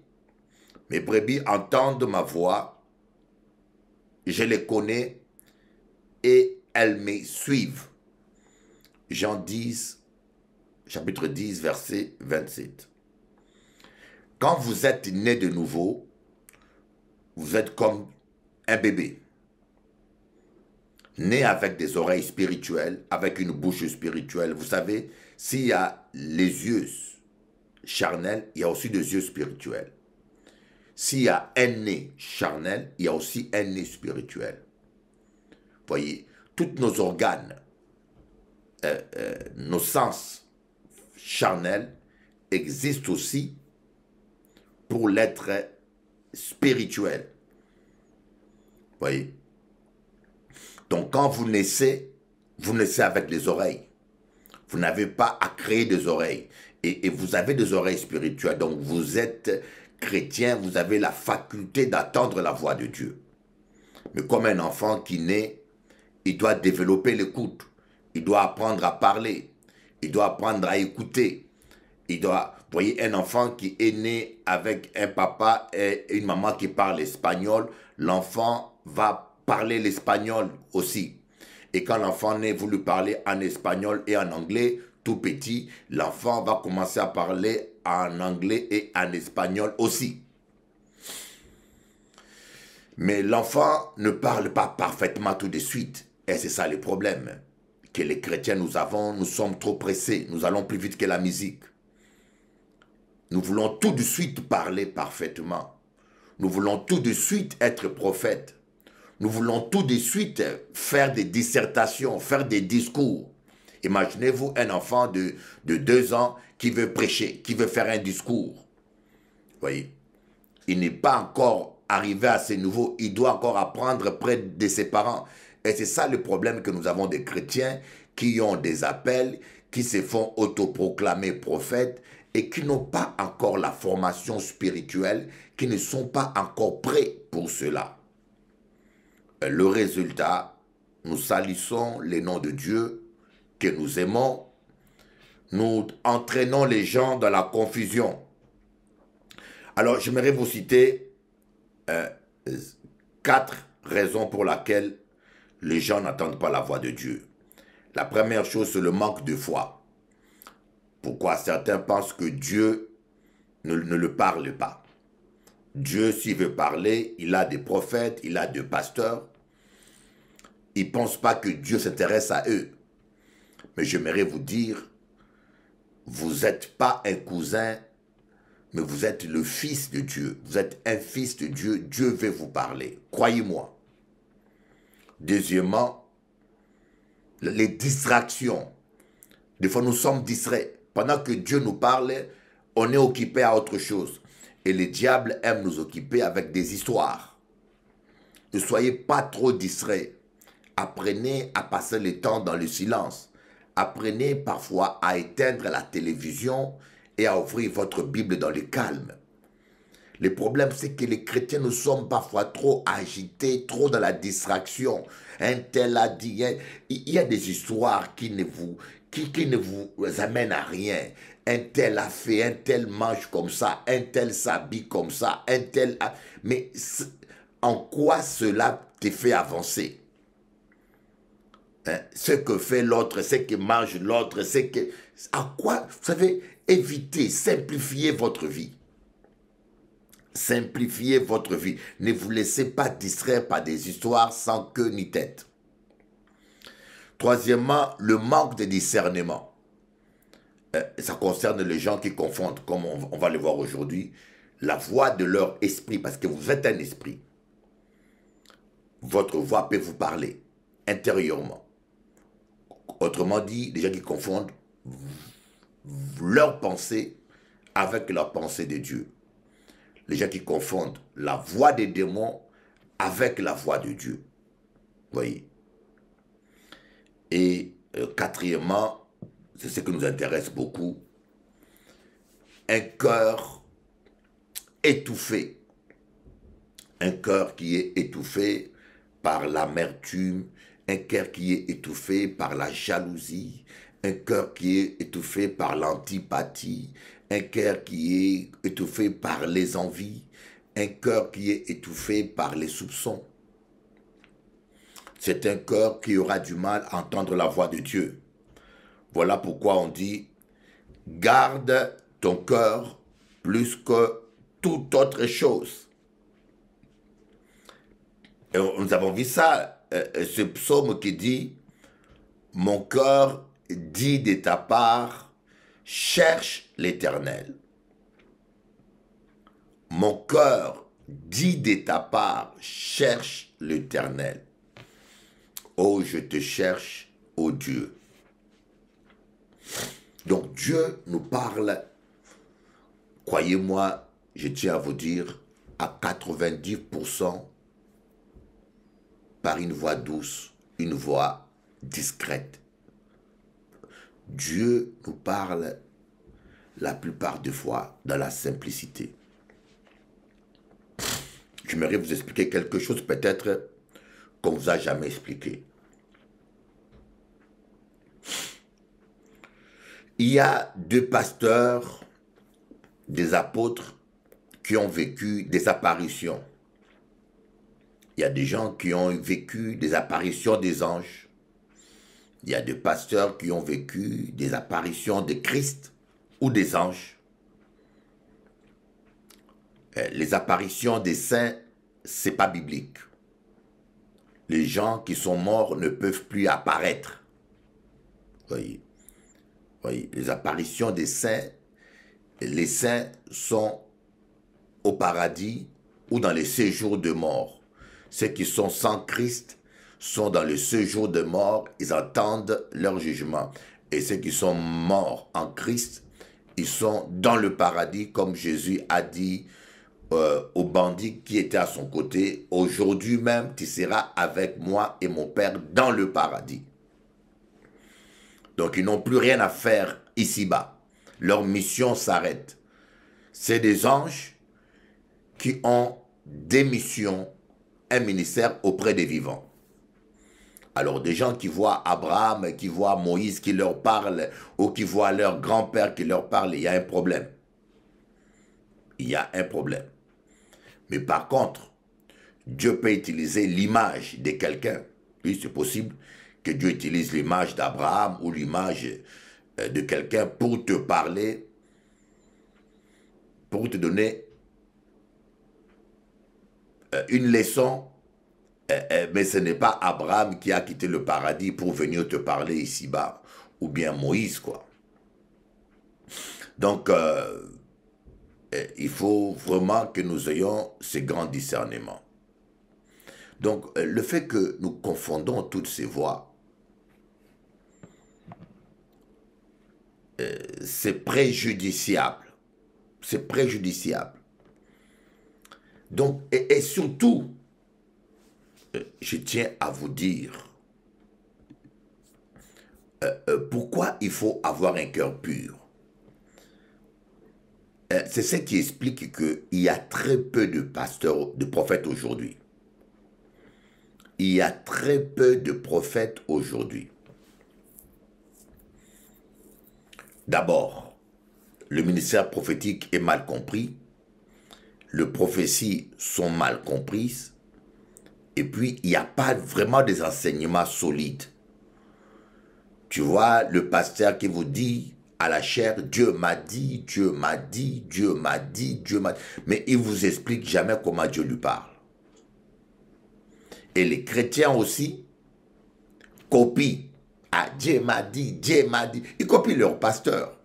Mes brebis entendent ma voix, je les connais et elles me suivent. Jean 10, chapitre 10, verset 27. Quand vous êtes né de nouveau, vous êtes comme un bébé, né avec des oreilles spirituelles, avec une bouche spirituelle. Vous savez, s'il y a les yeux charnels, il y a aussi des yeux spirituels. S'il y a un nez charnel, il y a aussi un nez spirituel. Voyez, tous nos organes, euh, euh, nos sens charnels existent aussi pour l'être spirituelle. Voyez Donc quand vous naissez, vous naissez avec les oreilles. Vous n'avez pas à créer des oreilles. Et, et, vous avez des oreilles spirituelles. Donc vous êtes chrétien, vous avez la faculté d'attendre la voix de Dieu. Mais comme un enfant qui naît, il doit développer l'écoute. Il doit apprendre à parler. Il doit apprendre à écouter. Il doit, vous voyez, un enfant qui est né avec un papa et une maman qui parle espagnol, l'enfant va parler l'espagnol aussi. Et quand l'enfant naît, vous lui parlez en espagnol et en anglais, tout petit, l'enfant va commencer à parler en anglais et en espagnol aussi. Mais l'enfant ne parle pas parfaitement tout de suite. Et c'est ça le problème que les chrétiens nous avons. Nous sommes trop pressés. Nous allons plus vite que la musique. Nous voulons tout de suite parler parfaitement. Nous voulons tout de suite être prophètes. Nous voulons tout de suite faire des dissertations, faire des discours. Imaginez-vous un enfant de, de deux ans qui veut prêcher, qui veut faire un discours. Voyez, il n'est pas encore arrivé à ce niveau, il doit encore apprendre près de ses parents. Et c'est ça le problème que nous avons des chrétiens qui ont des appels, qui se font autoproclamer prophètes et qui n'ont pas encore la formation spirituelle, qui ne sont pas encore prêts pour cela. Euh, le résultat, nous salissons les noms de Dieu que nous aimons, nous entraînons les gens dans la confusion. Alors, j'aimerais vous citer euh, quatre raisons pour lesquelles les gens n'attendent pas la voix de Dieu. La première chose, c'est le manque de foi. Pourquoi certains pensent que Dieu ne, le parle pas Dieu, s'il veut parler, il a des prophètes, il a des pasteurs. Ils ne pensent pas que Dieu s'intéresse à eux. Mais j'aimerais vous dire, vous n'êtes pas un cousin, mais vous êtes le fils de Dieu. Vous êtes un fils de Dieu. Dieu veut vous parler. Croyez-moi. Deuxièmement, les distractions. Des fois, nous sommes distraits pendant que Dieu nous parle, on est occupé à autre chose. Et le diable aime nous occuper avec des histoires. Ne soyez pas trop distraits. Apprenez à passer le temps dans le silence. Apprenez parfois à éteindre la télévision et à ouvrir votre Bible dans le calme. Le problème, c'est que les chrétiens, nous sommes parfois trop agités, trop dans la distraction. Un tel a dit, il y a des histoires qui ne vous, qui, ne vous amène à rien. Un tel a fait, un tel mange comme ça, un tel s'habille comme ça, un tel... Mais en quoi cela te fait avancer hein? Ce que fait l'autre, ce que mange l'autre, ce que... À quoi, vous savez, éviter, simplifier votre vie. Simplifiez votre vie. Ne vous laissez pas distraire par des histoires sans queue ni tête. Troisièmement, le manque de discernement. Euh, ça concerne les gens qui confondent, comme on, va le voir aujourd'hui, la voix de leur esprit, parce que vous êtes un esprit. Votre voix peut vous parler intérieurement. Autrement dit, les gens qui confondent leur pensée avec la pensée de Dieu. Les gens qui confondent la voix des démons avec la voix de Dieu. Voyez. Et euh, quatrièmement, c'est ce qui nous intéresse beaucoup, un cœur étouffé, un cœur qui est étouffé par l'amertume, un cœur qui est étouffé par la jalousie, un cœur qui est étouffé par l'antipathie, un cœur qui est étouffé par les envies, un cœur qui est étouffé par les soupçons, c'est un cœur qui aura du mal à entendre la voix de Dieu. Voilà pourquoi on dit, garde ton cœur plus que toute autre chose. Et nous avons vu ça, euh, ce psaume qui dit, mon cœur dit de ta part, cherche l'Éternel. Mon cœur dit de ta part, cherche l'Éternel. Oh, je te cherche, ô oh Dieu. Donc Dieu nous parle, croyez-moi, je tiens à vous dire, à 90% par une voix douce, une voix discrète. Dieu nous parle la plupart des fois dans la simplicité. J'aimerais vous expliquer quelque chose peut-être qu'on vous a jamais expliqué. Il y a des pasteurs, des apôtres, qui ont vécu des apparitions. Il y a des gens qui ont vécu des apparitions des anges. Il y a des pasteurs qui ont vécu des apparitions de Christ ou des anges. Eh, les apparitions des saints, c'est pas biblique les gens qui sont morts ne peuvent plus apparaître. Voyez. Les apparitions des saints, les saints sont au paradis ou dans les séjours de mort. Ceux qui sont sans Christ sont dans les séjours de mort, ils attendent leur jugement. Et ceux qui sont morts en Christ, ils sont dans le paradis, comme Jésus a dit euh, au bandit qui était à son côté, aujourd'hui même, tu seras avec moi et mon Père dans le paradis. Donc ils n'ont plus rien à faire ici-bas. Leur mission s'arrête. C'est des anges qui ont des missions, un ministère auprès des vivants. Alors des gens qui voient Abraham, qui voient Moïse qui leur parle, ou qui voient leur grand-père qui leur parle, il y a un problème. Il y a un problème. Mais par contre, Dieu peut utiliser l'image de quelqu'un. Oui, c'est possible que Dieu utilise l'image d'Abraham ou l'image euh, de quelqu'un pour te parler, pour te donner euh, une leçon. Euh, mais ce n'est pas Abraham qui a quitté le paradis pour venir te parler ici-bas, ou bien Moïse, quoi. Donc, il faut vraiment que nous ayons ce grand discernement. Donc, euh, le fait que nous confondons toutes ces voies, euh, c'est préjudiciable. C'est préjudiciable. Donc, et, surtout, euh, je tiens à vous dire pourquoi il faut avoir un cœur pur. Euh, c'est ce qui explique qu'il y a très peu de pasteurs, de prophètes aujourd'hui. Il y a très peu de prophètes aujourd'hui. D'abord, le ministère prophétique est mal compris, les prophéties sont mal comprises, et puis il n'y a pas vraiment des enseignements solides. Tu vois, le pasteur qui vous dit à la chair, Dieu m'a dit, Dieu m'a dit, Dieu m'a dit, Dieu m'a dit. Mais il vous explique jamais comment Dieu lui parle. Et les chrétiens aussi copient. à ah, Dieu m'a dit, Dieu m'a dit. Ils copient leur pasteur.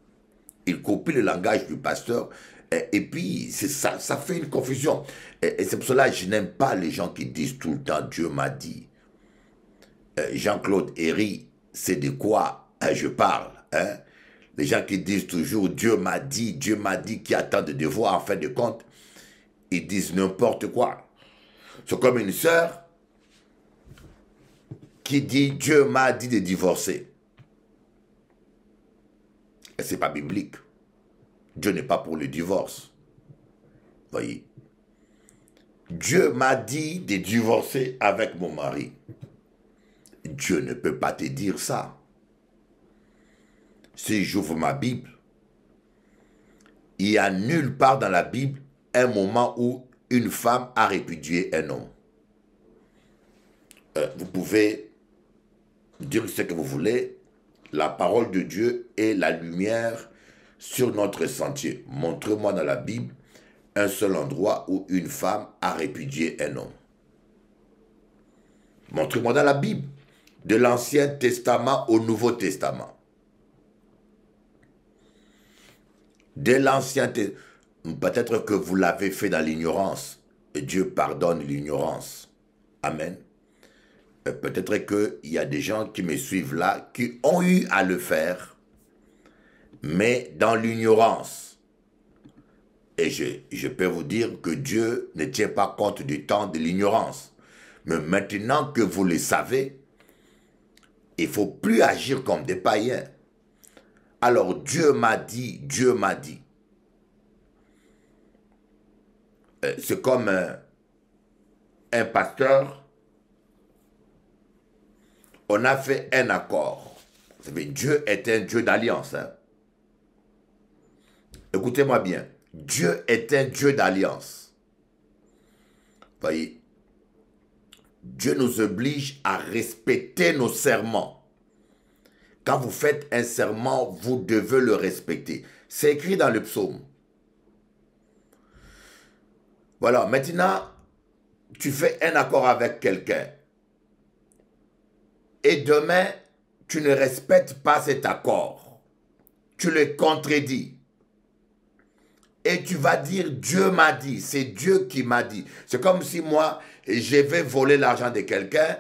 Ils copient le langage du pasteur. Et, puis, ça, ça fait une confusion. Et, c'est pour cela que je n'aime pas les gens qui disent tout le temps Dieu m'a dit. Euh, Jean-Claude Herry, c'est de quoi hein, je parle. Hein? Les gens qui disent toujours Dieu m'a dit, Dieu m'a dit, qui attend de voir en fin de compte, ils disent n'importe quoi. C'est comme une sœur qui dit Dieu m'a dit de divorcer. Et ce n'est pas biblique. Dieu n'est pas pour le divorce. Voyez. Dieu m'a dit de divorcer avec mon mari. Dieu ne peut pas te dire ça si j'ouvre ma Bible, il n'y a nulle part dans la Bible un moment où une femme a répudié un homme. Euh, vous pouvez dire ce que vous voulez, la parole de Dieu est la lumière sur notre sentier. montrez moi dans la Bible un seul endroit où une femme a répudié un homme. montrez moi dans la Bible, de l'Ancien Testament au Nouveau Testament. Dès l'ancienneté, peut-être que vous l'avez fait dans l'ignorance. Dieu pardonne l'ignorance. Amen. Peut-être qu'il y a des gens qui me suivent là, qui ont eu à le faire, mais dans l'ignorance. Et je, je peux vous dire que Dieu ne tient pas compte du temps de l'ignorance. Mais maintenant que vous le savez, il faut plus agir comme des païens. Alors Dieu m'a dit, Dieu m'a dit. Euh, c'est comme euh, un, pasteur. On a fait un accord. Vous savez, Dieu est un Dieu d'alliance. Hein. Écoutez-moi bien. Dieu est un Dieu d'alliance. Voyez, Dieu nous oblige à respecter nos serments. Quand vous faites un serment, vous devez le respecter. C'est écrit dans le psaume. Voilà, maintenant, tu fais un accord avec quelqu'un. Et demain, tu ne respectes pas cet accord. Tu le contredis. Et tu vas dire, Dieu m'a dit, c'est Dieu qui m'a dit. C'est comme si moi, je vais voler l'argent de quelqu'un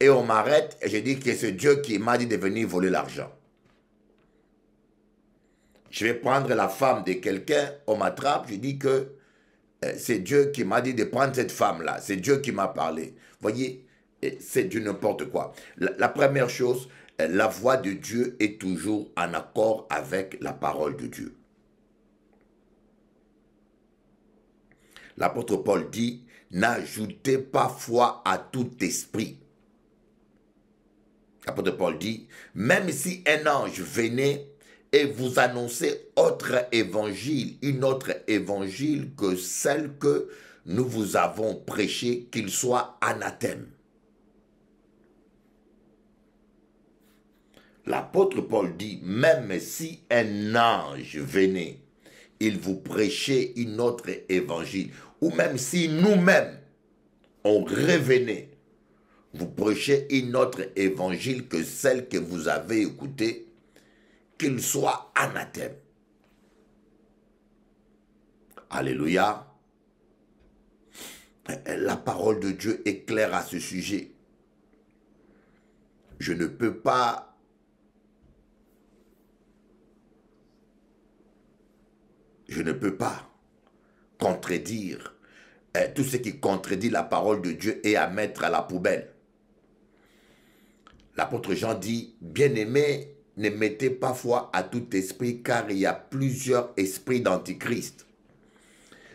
et on m'arrête et je dis que c'est Dieu qui m'a dit de venir voler l'argent. Je vais prendre la femme de quelqu'un, on m'attrape, je dis que euh, c'est Dieu qui m'a dit de prendre cette femme-là, c'est Dieu qui m'a parlé. Voyez, c'est du n'importe quoi. La, la, première chose, euh, la voix de Dieu est toujours en accord avec la parole de Dieu. L'apôtre Paul dit, n'ajoutez pas foi à tout esprit L'apôtre Paul dit, même si un ange venait et vous annonçait autre évangile, une autre évangile que celle que nous vous avons prêchée, qu'il soit anathème. L'apôtre Paul dit, même si un ange venait, il vous prêchait une autre évangile, ou même si nous-mêmes, on revenait vous prêchez une autre évangile que celle que vous avez écoutée, qu'il soit anathème. Alléluia. La parole de Dieu est claire à ce sujet. Je ne peux pas je ne peux pas contredire. Eh, tout ce qui contredit la parole de Dieu est à mettre à la poubelle. L'apôtre Jean dit, bien aimé ne mettez pas foi à tout esprit car il y a plusieurs esprits d'antichrist.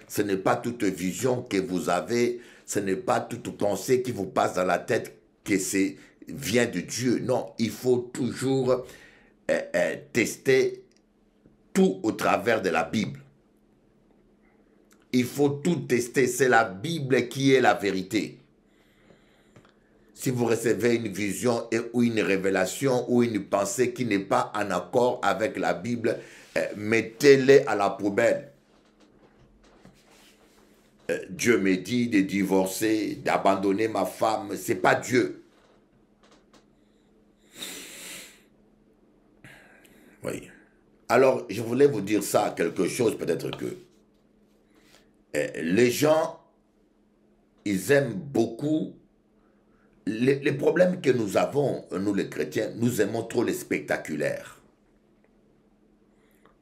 Ce n'est pas toute vision que vous avez, ce n'est pas toute pensée qui vous passe dans la tête que c'est vient de Dieu. Non, il faut toujours euh, euh, tester tout au travers de la Bible. Il faut tout tester. C'est la Bible qui est la vérité si vous recevez une vision ou une révélation ou une pensée qui n'est pas en accord avec la Bible, euh, mettez-les à la poubelle. Euh, Dieu me dit de divorcer, d'abandonner ma femme, Ce n'est pas Dieu. Oui. Alors, je voulais vous dire ça, quelque chose peut-être que euh, les gens, ils aiment beaucoup les, problèmes que nous avons, nous les chrétiens, nous aimons trop les spectaculaires.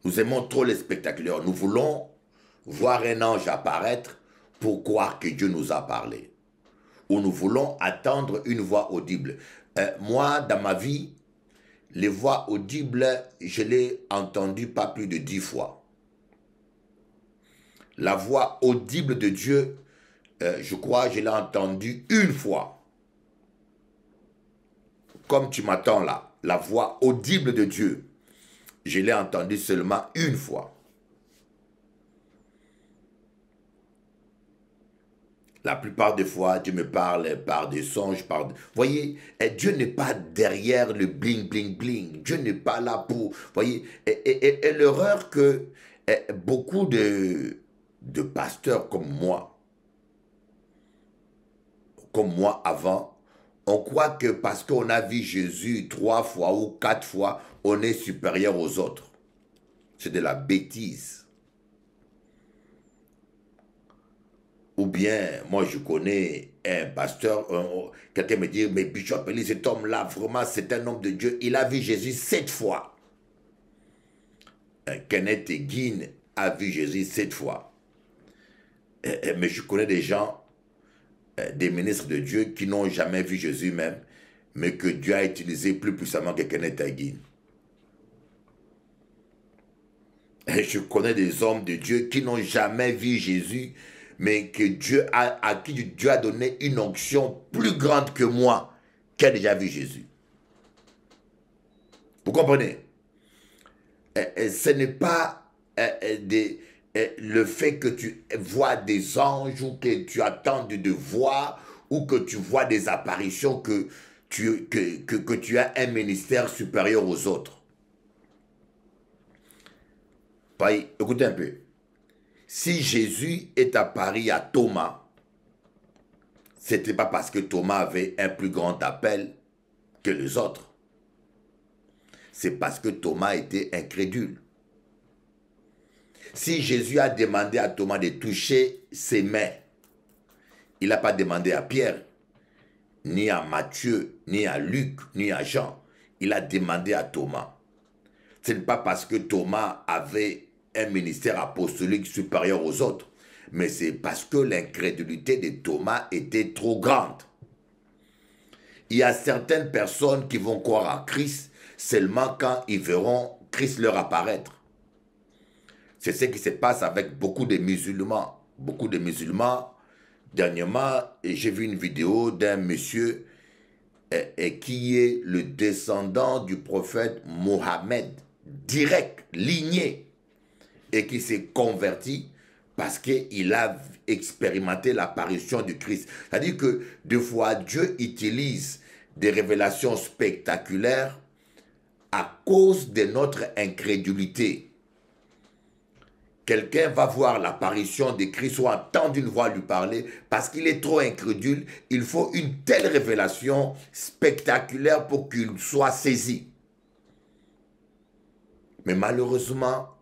Nous aimons trop les spectaculaires. Nous voulons voir un ange apparaître pour croire que Dieu nous a parlé. Ou nous voulons attendre une voix audible. Euh, moi, dans ma vie, les voix audibles, je l'ai entendues pas plus de dix fois. La voix audible de Dieu, euh, je crois, je l'ai entendue une fois comme tu m'attends là, la voix audible de Dieu, je l'ai entendue seulement une fois. La plupart des fois, Dieu me parle par des songes, par... Voyez, et Dieu n'est pas derrière le bling, bling, bling. Dieu n'est pas là pour... Voyez, et, et, l'erreur que beaucoup de, de pasteurs comme moi, comme moi avant, on croit que parce qu'on a vu Jésus trois fois ou quatre fois, on est supérieur aux autres. C'est de la bêtise. Ou bien, moi je connais un pasteur, quelqu'un me dit, mais Bishop cet homme-là, vraiment, c'est un homme de Dieu. Il a vu Jésus sept fois. Euh, Kenneth guine a vu Jésus sept fois. Euh, euh, mais je connais des gens euh, des ministres de Dieu qui n'ont jamais vu Jésus même, mais que Dieu a utilisé plus puissamment que Kenneth Hagin. Et je connais des hommes de Dieu qui n'ont jamais vu Jésus, mais que Dieu a, à qui Dieu a donné une onction plus grande que moi, qui a déjà vu Jésus. Vous comprenez Ce n'est pas euh, euh, des le fait que tu vois des anges ou que tu attends de voir ou que tu vois des apparitions que tu, que, tu as un ministère supérieur aux autres. Écoutez un peu. Si Jésus est apparu à Thomas, ce n'était pas parce que Thomas avait un plus grand appel que les autres. C'est parce que Thomas était incrédule. Si Jésus a demandé à Thomas de toucher ses mains, il n'a pas demandé à Pierre, ni à Matthieu, ni à Luc, ni à Jean. Il a demandé à Thomas. Ce n'est pas parce que Thomas avait un ministère apostolique supérieur aux autres, mais c'est parce que l'incrédulité de Thomas était trop grande. Il y a certaines personnes qui vont croire à Christ seulement quand ils verront Christ leur apparaître. C'est ce qui se passe avec beaucoup de musulmans. Beaucoup de musulmans, dernièrement, j'ai vu une vidéo d'un monsieur euh, euh, qui est le descendant du prophète Mohammed, direct, ligné, et qui s'est converti parce qu'il a expérimenté l'apparition du Christ. C'est-à-dire que des fois, Dieu utilise des révélations spectaculaires à cause de notre incrédulité. Quelqu'un va voir l'apparition de Christ ou entendre une voix lui parler parce qu'il est trop incrédule. Il faut une telle révélation spectaculaire pour qu'il soit saisi. Mais malheureusement,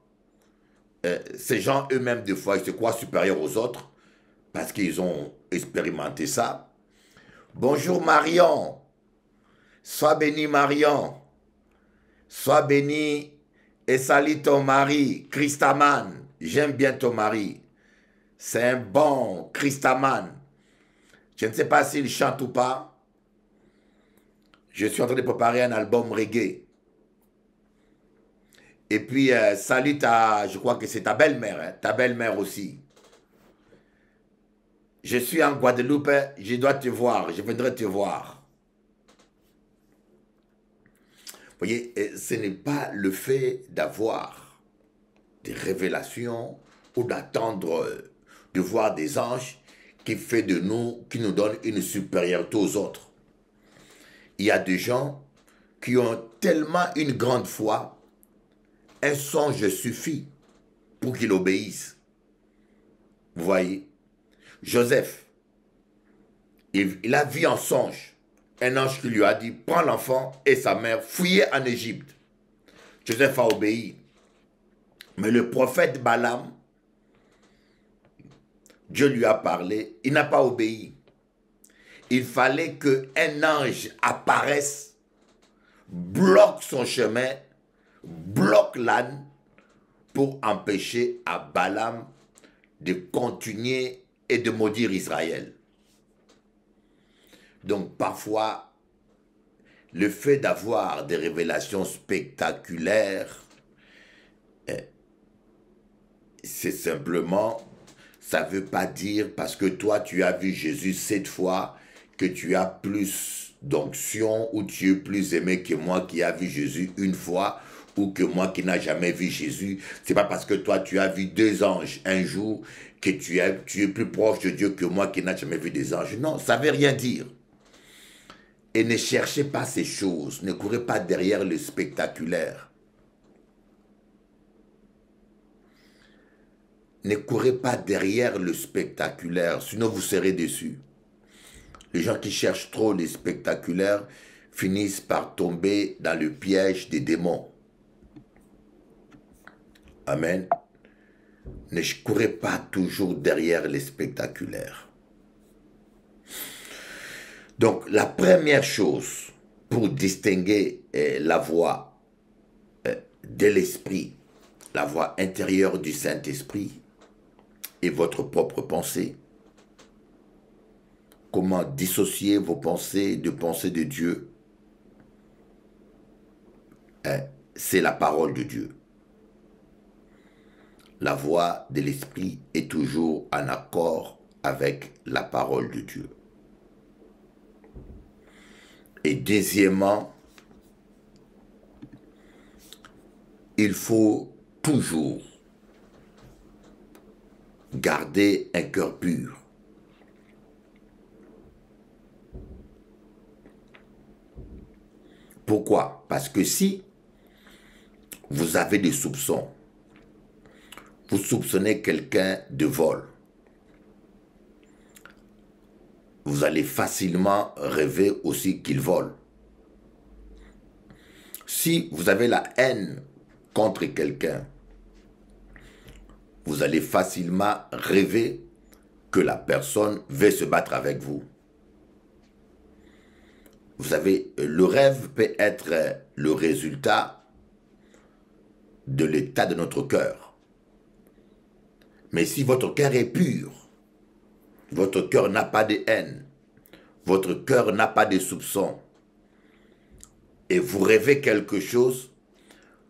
euh, ces gens eux-mêmes, des fois, ils se croient supérieurs aux autres parce qu'ils ont expérimenté ça. Bonjour Marion. Sois béni Marion. Sois béni et salut ton mari, Christaman. J'aime bien ton mari. C'est un bon Christaman. Je ne sais pas s'il chante ou pas. Je suis en train de préparer un album reggae. Et puis, euh, salut ta, je crois que c'est ta belle-mère, hein, ta belle-mère aussi. Je suis en Guadeloupe, je dois te voir, je voudrais te voir. Vous voyez, euh, ce n'est pas le fait d'avoir des révélations ou d'attendre euh, de voir des anges qui fait de nous, qui nous donne une supériorité aux autres. Il y a des gens qui ont tellement une grande foi, un songe suffit pour qu'il obéisse. Vous voyez Joseph, il, a vu en songe un ange qui lui a dit, prends l'enfant et sa mère, fouillez en Égypte. Joseph a obéi. Mais le prophète Balaam, Dieu lui a parlé, il n'a pas obéi. Il fallait qu'un ange apparaisse, bloque son chemin, bloque l'âne pour empêcher à Balaam de continuer et de maudire Israël. Donc parfois, le fait d'avoir des révélations spectaculaires c'est simplement, ça ne veut pas dire parce que toi tu as vu Jésus cette fois que tu as plus d'onction ou tu es plus aimé que moi qui a vu Jésus une fois ou que moi qui n'a jamais vu Jésus. C'est pas parce que toi tu as vu deux anges un jour que tu es, tu es plus proche de Dieu que moi qui n'a jamais vu des anges. Non, ça ne veut rien dire. Et ne cherchez pas ces choses, ne courez pas derrière le spectaculaire. ne courez pas derrière le spectaculaire, sinon vous serez déçus. Les gens qui cherchent trop le spectaculaire finissent par tomber dans le piège des démons. Amen. Ne courez pas toujours derrière les spectaculaires. Donc la première chose pour distinguer eh, la voix eh, de l'esprit, la voix intérieure du Saint-Esprit, et votre propre pensée Comment dissocier vos pensées de pensées de Dieu hein, C'est la parole de Dieu. La voix de l'esprit est toujours en accord avec la parole de Dieu. Et deuxièmement, il faut toujours Gardez un cœur pur. Pourquoi Parce que si vous avez des soupçons, vous soupçonnez quelqu'un de vol, vous allez facilement rêver aussi qu'il vole. Si vous avez la haine contre quelqu'un, vous allez facilement rêver que la personne veut se battre avec vous. Vous savez, le rêve peut être le résultat de l'état de notre cœur. Mais si votre cœur est pur, votre cœur n'a pas de haine, votre cœur n'a pas de soupçons, et vous rêvez quelque chose,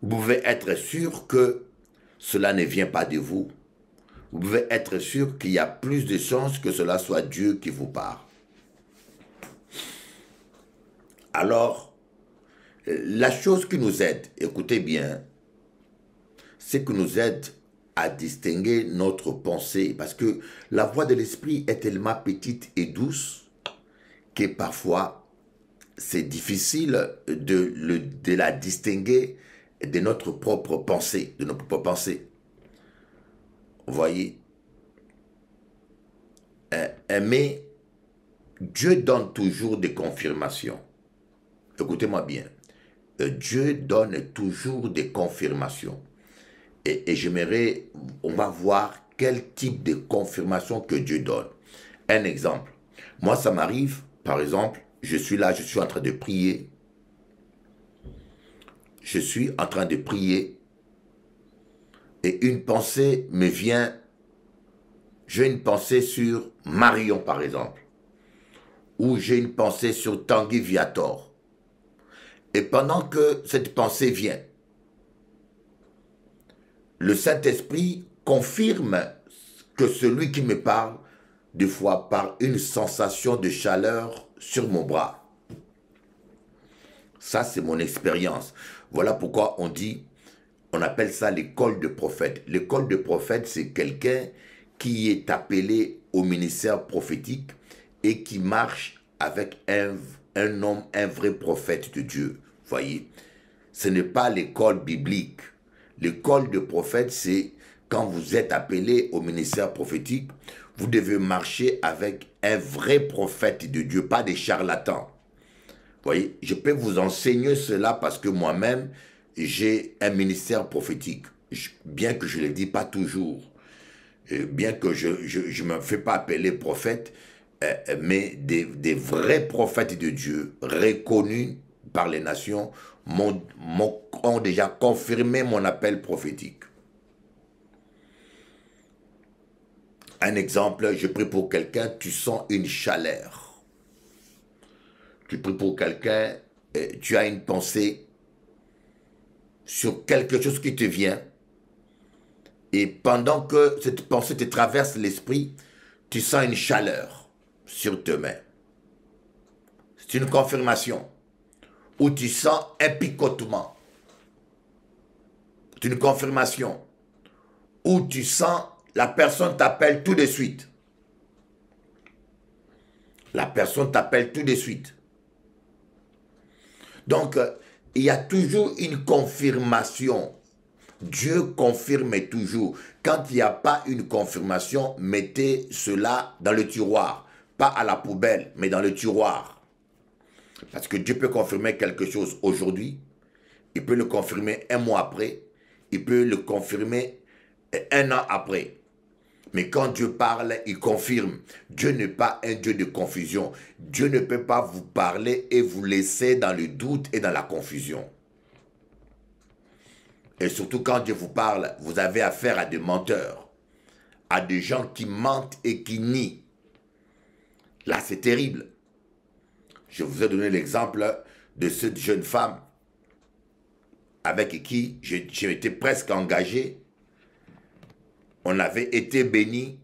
vous pouvez être sûr que cela ne vient pas de vous. Vous pouvez être sûr qu'il y a plus de chances que cela soit Dieu qui vous parle. Alors, la chose qui nous aide, écoutez bien, c'est que nous aide à distinguer notre pensée, parce que la voix de l'esprit est tellement petite et douce que parfois c'est difficile de la distinguer de notre propre pensée, de nos propres pensées. Vous voyez Mais Dieu donne toujours des confirmations. Écoutez-moi bien. Euh, Dieu donne toujours des confirmations. Et, et j'aimerais, on va voir quel type de confirmation que Dieu donne. Un exemple. Moi, ça m'arrive, par exemple, je suis là, je suis en train de prier je suis en train de prier et une pensée me vient, j'ai une pensée sur Marion par exemple, ou j'ai une pensée sur Tanguy Viator. Et pendant que cette pensée vient, le Saint-Esprit confirme que celui qui me parle, des fois par une sensation de chaleur sur mon bras. Ça, c'est mon expérience. Voilà pourquoi on dit, on appelle ça l'école de prophète. L'école de prophète, c'est quelqu'un qui est appelé au ministère prophétique et qui marche avec un, un homme, un vrai prophète de Dieu. Voyez, ce n'est pas l'école biblique. L'école de prophète, c'est quand vous êtes appelé au ministère prophétique, vous devez marcher avec un vrai prophète de Dieu, pas des charlatans voyez, je peux vous enseigner cela parce que moi-même, j'ai un ministère prophétique. bien que je ne le dis pas toujours, euh, bien que je ne me fais pas appeler prophète, euh, euh, mais des, vrais prophètes de Dieu, reconnus par les nations, ont, ont déjà confirmé mon appel prophétique. Un exemple, je prie pour quelqu'un, tu sens une chaleur tu pries pour quelqu'un, tu as une pensée sur quelque chose qui te vient. Et pendant que cette pensée te traverse l'esprit, tu sens une chaleur sur tes mains. C'est une confirmation où tu sens un picotement. C'est une confirmation où tu sens la personne t'appelle tout de suite. La personne t'appelle tout de suite. Donc, euh, il y a toujours une confirmation. Dieu confirme toujours. Quand il n'y a pas une confirmation, mettez cela dans le tiroir. Pas à la poubelle, mais dans le tiroir. Parce que Dieu peut confirmer quelque chose aujourd'hui. Il peut le confirmer un mois après. Il peut le confirmer un an après. Mais quand Dieu parle, il confirme. Dieu n'est pas un Dieu de confusion. Dieu ne peut pas vous parler et vous laisser dans le doute et dans la confusion. Et surtout quand Dieu vous parle, vous avez affaire à des menteurs, à des gens qui mentent et qui nient. Là, c'est terrible. Je vous ai donné l'exemple de cette jeune femme avec qui j'étais presque engagé on avait été béni.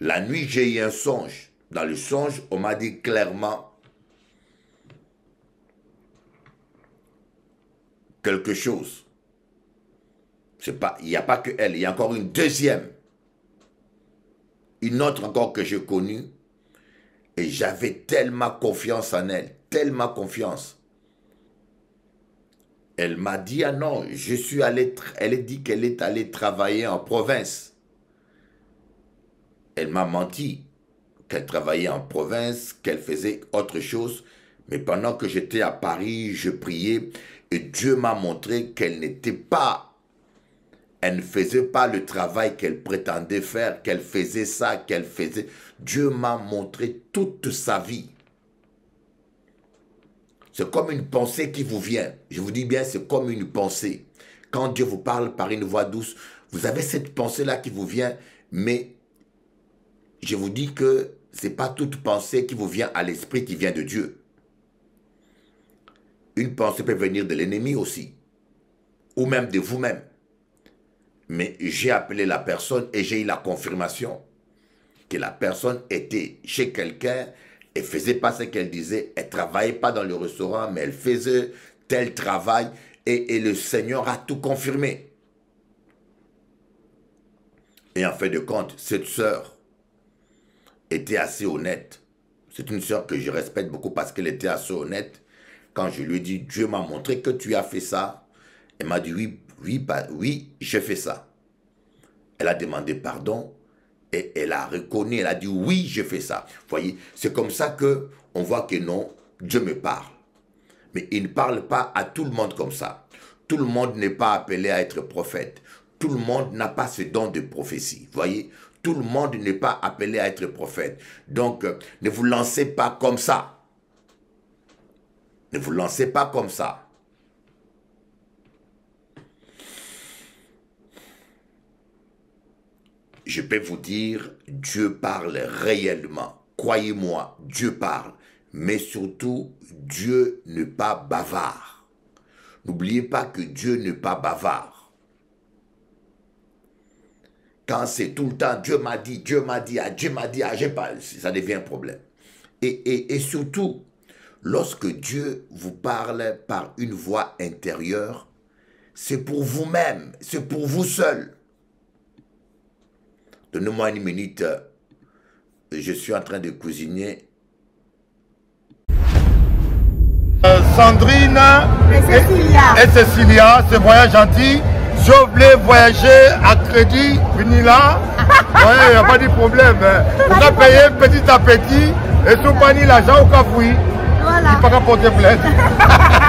La nuit, j'ai eu un songe. Dans le songe, on m'a dit clairement quelque chose. pas, il n'y a pas que elle, il y a encore une deuxième. Une autre encore que j'ai connue. Et j'avais tellement confiance en elle, tellement confiance. Elle m'a dit, ah non, je suis allé, elle a dit qu'elle est allée travailler en province elle m'a menti qu'elle travaillait en province, qu'elle faisait autre chose. Mais pendant que j'étais à Paris, je priais et Dieu m'a montré qu'elle n'était pas, elle ne faisait pas le travail qu'elle prétendait faire, qu'elle faisait ça, qu'elle faisait. Dieu m'a montré toute sa vie. C'est comme une pensée qui vous vient. Je vous dis bien, c'est comme une pensée. Quand Dieu vous parle par une voix douce, vous avez cette pensée-là qui vous vient, mais je vous dis que ce n'est pas toute pensée qui vous vient à l'esprit qui vient de Dieu. Une pensée peut venir de l'ennemi aussi, ou même de vous-même. Mais j'ai appelé la personne et j'ai eu la confirmation que la personne était chez quelqu'un et faisait pas ce qu'elle disait. Elle travaillait pas dans le restaurant, mais elle faisait tel travail et, le Seigneur a tout confirmé. Et en fait de compte, cette sœur était assez honnête. C'est une soeur que je respecte beaucoup parce qu'elle était assez honnête. Quand je lui ai dit, Dieu m'a montré que tu as fait ça, elle m'a dit, oui, oui, bah, oui j'ai fait ça. Elle a demandé pardon et elle a reconnu, elle a dit, oui, j'ai fait ça. Vous voyez, c'est comme ça que on voit que non, Dieu me parle. Mais il ne parle pas à tout le monde comme ça. Tout le monde n'est pas appelé à être prophète tout le monde n'a pas ce don de prophétie. Voyez, tout le monde n'est pas appelé à être prophète. Donc, euh, ne vous lancez pas comme ça. Ne vous lancez pas comme ça. Je peux vous dire, Dieu parle réellement. Croyez-moi, Dieu parle. Mais surtout, Dieu n'est pas bavard. N'oubliez pas que Dieu n'est pas bavard. Quand c'est tout le temps Dieu m'a dit, Dieu m'a dit, ah, Dieu m'a dit, ah, j'ai pas, ça devient un problème. Et, surtout, lorsque Dieu vous parle par une voix intérieure, c'est pour vous-même, c'est pour vous seul. Donnez-moi une minute. Je suis en train de cuisiner. Euh, Sandrine et Cecilia, ce c'est Voyage Gentil. Je voulais voyager à crédit, venir là. Il n'y a pas de problème. Hein. On a payé petit à petit et tout pas l'argent au cafouille. Voilà. Il ne pas porter plainte.